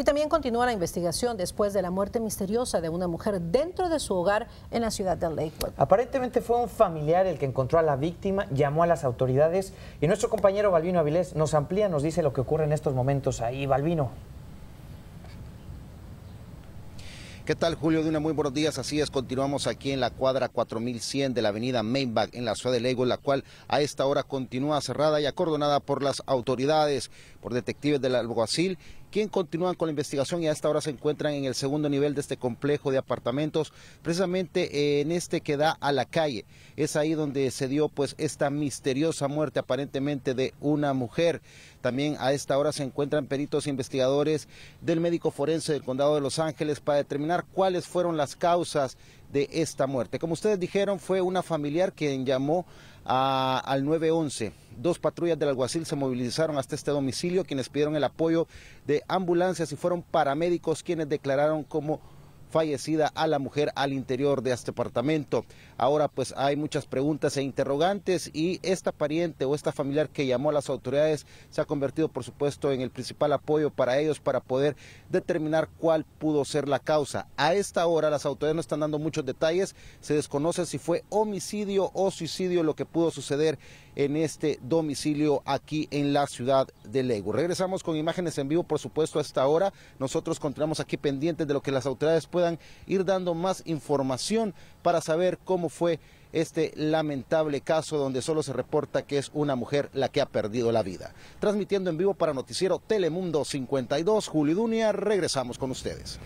Y también continúa la investigación después de la muerte misteriosa de una mujer dentro de su hogar en la ciudad de Lakewood. Aparentemente fue un familiar el que encontró a la víctima, llamó a las autoridades y nuestro compañero Balvino Avilés nos amplía, nos dice lo que ocurre en estos momentos ahí. Balvino. ¿Qué tal, Julio? De una muy buenos días. Así es, continuamos aquí en la cuadra 4100 de la avenida Mainback en la ciudad de Lego, la cual a esta hora continúa cerrada y acordonada por las autoridades, por detectives del alguacil quien continúan con la investigación y a esta hora se encuentran en el segundo nivel de este complejo de apartamentos, precisamente eh, en este que da a la calle. Es ahí donde se dio pues esta misteriosa muerte aparentemente de una mujer. También a esta hora se encuentran peritos e investigadores del médico forense del condado de Los Ángeles para determinar cuáles fueron las causas de esta muerte. Como ustedes dijeron, fue una familiar quien llamó al 911 Dos patrullas del alguacil se movilizaron hasta este domicilio, quienes pidieron el apoyo de ambulancias y fueron paramédicos quienes declararon como fallecida a la mujer al interior de este apartamento. Ahora pues hay muchas preguntas e interrogantes y esta pariente o esta familiar que llamó a las autoridades se ha convertido por supuesto en el principal apoyo para ellos para poder determinar cuál pudo ser la causa. A esta hora las autoridades no están dando muchos detalles, se desconoce si fue homicidio o suicidio lo que pudo suceder en este domicilio aquí en la ciudad de Lego. Regresamos con imágenes en vivo por supuesto a esta hora. Nosotros continuamos aquí pendientes de lo que las autoridades pueden puedan ir dando más información para saber cómo fue este lamentable caso donde solo se reporta que es una mujer la que ha perdido la vida. Transmitiendo en vivo para Noticiero Telemundo 52, Julio Dunia, regresamos con ustedes.